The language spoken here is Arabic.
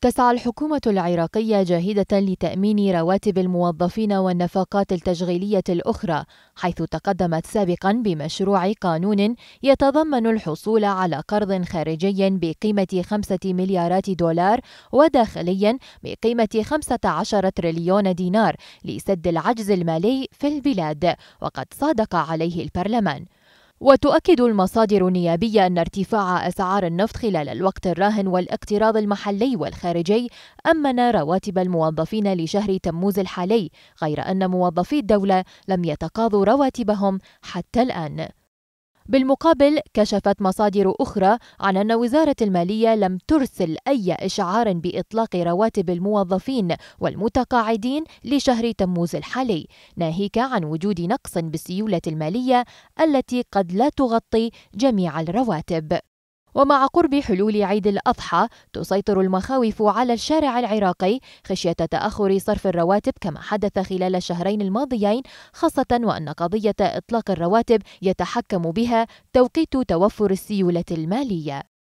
تسعى الحكومة العراقية جاهدة لتأمين رواتب الموظفين والنفقات التشغيلية الأخرى، حيث تقدمت سابقا بمشروع قانون يتضمن الحصول على قرض خارجي بقيمة 5 مليارات دولار وداخليا بقيمة 15 تريليون دينار لسد العجز المالي في البلاد، وقد صادق عليه البرلمان. وتؤكد المصادر النيابية أن ارتفاع أسعار النفط خلال الوقت الراهن والاقتراض المحلي والخارجي أمن رواتب الموظفين لشهر تموز الحالي غير أن موظفي الدولة لم يتقاضوا رواتبهم حتى الآن بالمقابل كشفت مصادر أخرى عن أن وزارة المالية لم ترسل أي إشعار بإطلاق رواتب الموظفين والمتقاعدين لشهر تموز الحالي ناهيك عن وجود نقص بالسيولة المالية التي قد لا تغطي جميع الرواتب ومع قرب حلول عيد الأضحى تسيطر المخاوف على الشارع العراقي خشية تأخر صرف الرواتب كما حدث خلال الشهرين الماضيين خاصة وأن قضية إطلاق الرواتب يتحكم بها توقيت توفر السيولة المالية